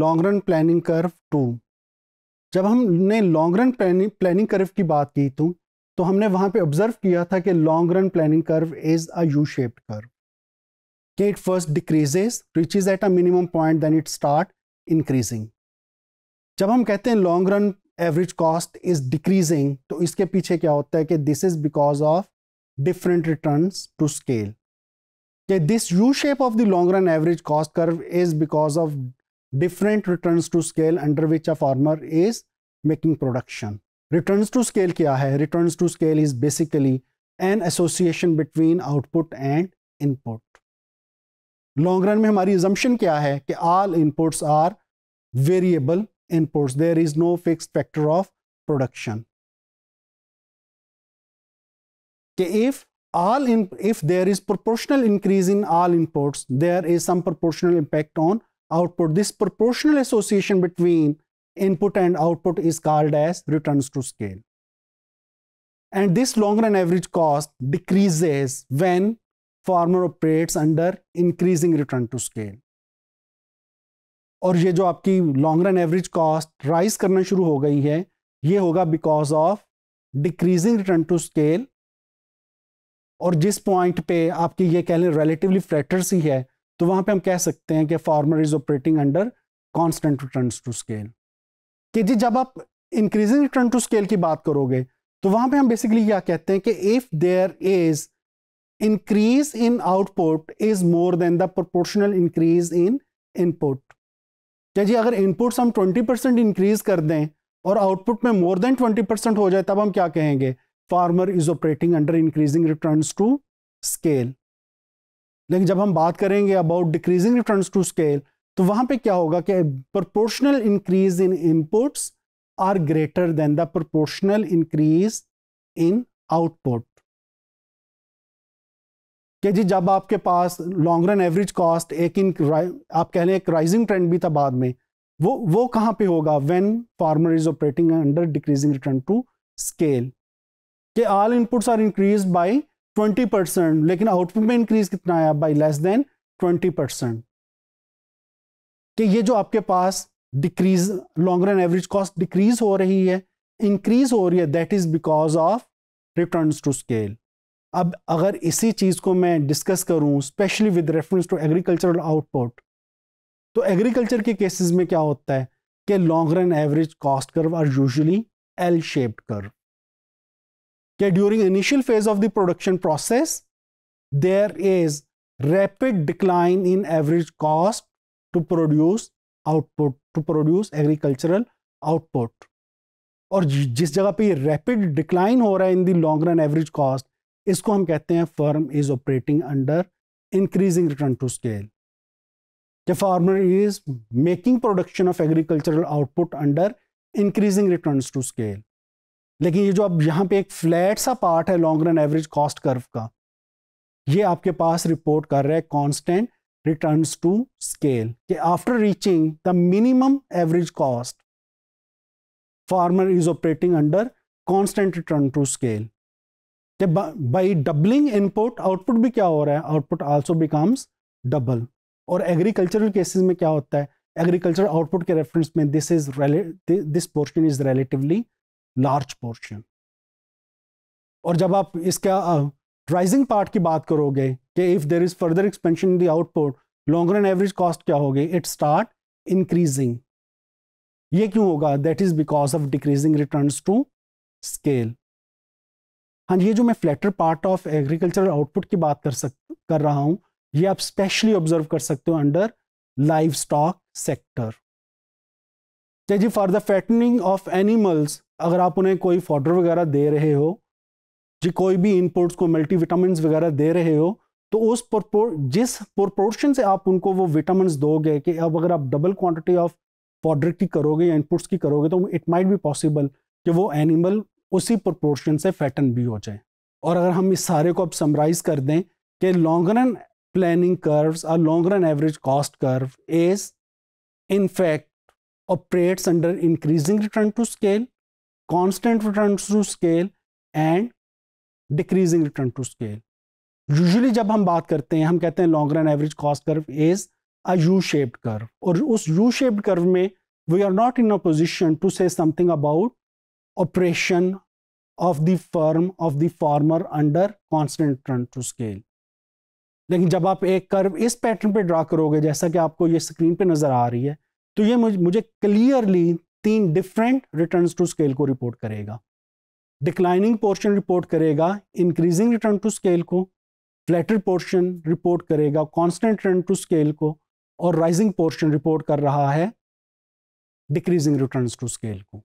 Long run planning curve two जब हमने long run planning curve की बात की तो तो हमने वहाँ पे ऑब्जर्व किया था कि long run planning curve is a U shaped curve कि it first decreases reaches at a minimum point then it start increasing जब हम कहते हैं long run average cost is decreasing तो इसके पीछे क्या होता है कि this is because of different return to scale this U shape of the long run average cost curve is because of different returns to scale under which a farmer is making production. Returns to scale kya hai? Returns to scale is basically an association between output and input. Long run में assumption क्या है all inputs are variable inputs. There is no fixed factor of production. if all in, if there is proportional increase in all inputs, there is some proportional impact on output. This proportional association between input and output is called as returns to scale. And this long run average cost decreases when farmer operates under increasing return to scale. और ये जो आपकी long run average cost rise करना शुरू हो गई है ये होगा because of decreasing return to scale और जिस पॉइंट पे आपकी ये कह लें रेलेटिवली फ्लैटर सी है तो वहां पे हम कह सकते हैं कि farmer is operating under constant return to scale कि जी जब आप इंक्रीजिंग रिटर्न टू स्केल की बात करोगे तो वहां पे हम बेसिकली क्या कहते हैं कि if there is increase in output is more than the proportional increase in input क्या जी अगर इनपुट हम 20 परसेंट इंक्रीज कर दें और आउटपुट में मोर देन 20 परसेंट हो जाए तब हम क्या कहेंगे farmer is operating under increasing return to scale लेकिन जब हम बात करेंगे about decreasing return to scale तो वहां पे क्या होगा कि proportional increase in inputs are greater than the proportional increase in output कि जी जब आपके पास लॉन्ग रन एवरेज कॉस्ट एक इन आप कह लें एक राइजिंग ट्रेंड भी था बाद में वो वो कहां पे होगा when farmer is operating under decreasing return to scale के all inputs are increase by twenty percent लेकिन आउटपुट में इंक्रीज कितना आया by less than twenty percent कि ये जो आपके पास decrease long run average cost decrease हो रही है इंक्रीज हो रही है that is because of return to scale अब अगर इसी चीज़ को मैं डिस्कस करूं specially with reference to agricultural output तो एग्रीकल्चर के केसेस में क्या होता है कि long run average cost curve are usually L shaped curve कि during initial phase of the production process there is rapid decline in average cost to produce output to produce agricultural output और जिस जगह पे ये rapid decline हो रहा है in the long run average cost इसको हम कहते हैं firm is operating under increasing return to scale farmer is making production of agricultural output under increasing return to scale लेकिन ये जो अब यहाँ पे एक फ्लैट सा पार्ट है long run average cost curve का ये आपके पास रिपोर्ट कर रहा है कांस्टेंट रिटर्न्स टू स्केल कि after reaching the minimum average cost farmer is operating under constant return to scale कि बाय डबलिंग इनपुट आउटपुट भी क्या हो रहा है आउटपुट आल्सो बिकम्स डबल और एग्रीकल्चरल केसेस में क्या होता है एग्रीकल्चर आउटपुट के रेफरेंस में this is this portion is relatively large portion और जब आप इसका राइजिंग पार्ट की बात करोगे कि if there is further expansion in the output longer and average cost क्या होगी इट स्टार्ट इंक्रीजिंग ये क्यों होगा that is because of decreasing return to scale हाँ ये जो मैं flatter part of agricultural output की बात कर सक कर रहा हूँ ये आप स्पेशली ऑब्जर्व कर सकते हो अंडर लाइव स्टॉक सेक्टर जी for the fattening of animals अगर आप उन्हें कोई फॉडर वगैरह दे रहे हो जी कोई भी इनपुट्स को मल्टी विटामिन वगैरह दे रहे हो तो उस प्रपोर जिस प्रोपोर्शन से आप उनको वो विटामिन दोगे कि अब अगर आप डबल क्वांटिटी ऑफ पाउडर की करोगे या इनपुट्स की करोगे तो इट माइट भी पॉसिबल कि वो एनिमल उसी प्रोपोर्शन से फैटन भी हो जाए और अगर हम इस सारे को अब समराइज कर दें कि लॉन्ग रन प्लानिंग कर्व्स और long run average cost curve is in fact operates under increasing return to scale, constant return to scale and decreasing return to scale. Usually जब हम बात करते हैं हम कहते हैं long run average cost curve is a U-shaped curve और उस U-shaped curve में we are not in a position to say something about operation of the firm of the farmer under constant return to scale. लेकिन जब आप एक curve इस pattern पे draw करोगे जैसा कि आपको ये स्क्रीन पे नज़र आ रही है तो ये मुझे क्लियरली तीन डिफरेंट रिटर्न टू स्केल को रिपोर्ट करेगा डिक्लाइनिंग पोर्शन रिपोर्ट करेगा इंक्रीजिंग रिटर्न टू स्केल को फ्लैटर पोर्शन रिपोर्ट करेगा कॉन्स्टेंट रिटर्न टू स्केल को और राइजिंग पोर्शन रिपोर्ट कर रहा है डिक्रीजिंग रिटर्न टू स्केल को